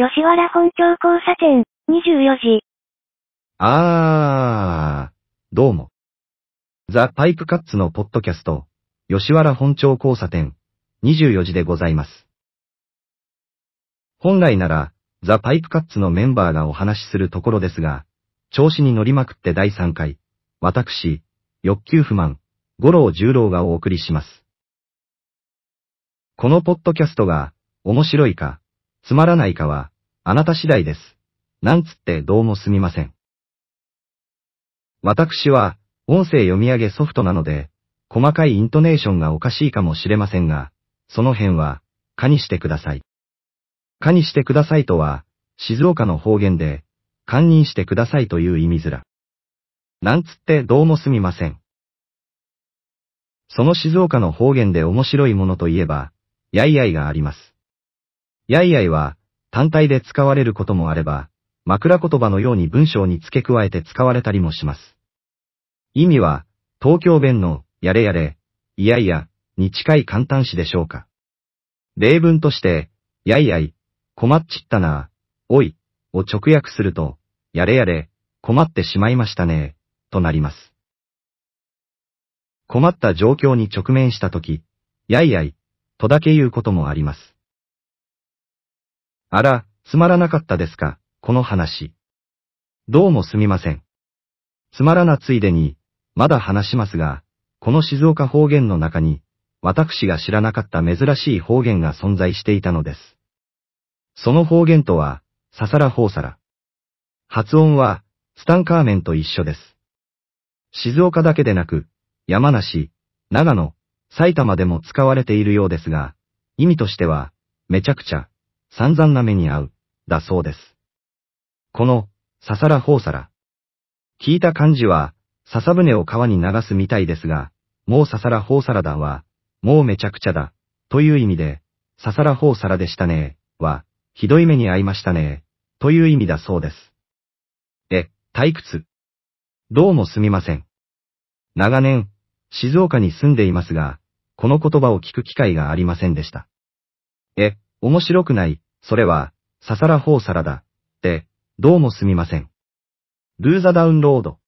吉原本町交差点、24時。あー、どうも。ザ・パイプカッツのポッドキャスト、吉原本町交差点、24時でございます。本来なら、ザ・パイプカッツのメンバーがお話しするところですが、調子に乗りまくって第3回、私、欲求不満、五郎十郎がお送りします。このポッドキャストが、面白いか、つまらないかは、あなた次第です。なんつってどうもすみません。私は、音声読み上げソフトなので、細かいイントネーションがおかしいかもしれませんが、その辺は、かにしてください。かにしてくださいとは、静岡の方言で、堪忍してくださいという意味づら。なんつってどうもすみません。その静岡の方言で面白いものといえば、やいやいがあります。やいやいは、単体で使われることもあれば、枕言葉のように文章に付け加えて使われたりもします。意味は、東京弁の、やれやれ、いやいや、に近い簡単詞でしょうか。例文として、やいやい、困っちったな、おい、を直訳すると、やれやれ、困ってしまいましたね、となります。困った状況に直面したとき、やいやい、とだけ言うこともあります。あら、つまらなかったですか、この話。どうもすみません。つまらなついでに、まだ話しますが、この静岡方言の中に、私が知らなかった珍しい方言が存在していたのです。その方言とは、ささらほうさら。発音は、スタンカーメンと一緒です。静岡だけでなく、山梨、長野、埼玉でも使われているようですが、意味としては、めちゃくちゃ、散々な目に遭う、だそうです。この、ささらほうさら。聞いた感じは、笹舟を川に流すみたいですが、もうささらほうさらだは、もうめちゃくちゃだ、という意味で、ささらほうさらでしたねは、ひどい目に遭いましたねという意味だそうです。え、退屈。どうもすみません。長年、静岡に住んでいますが、この言葉を聞く機会がありませんでした。え、面白くない、それは、ささらほうさらだ、で、どうもすみません。ルーザダウンロード。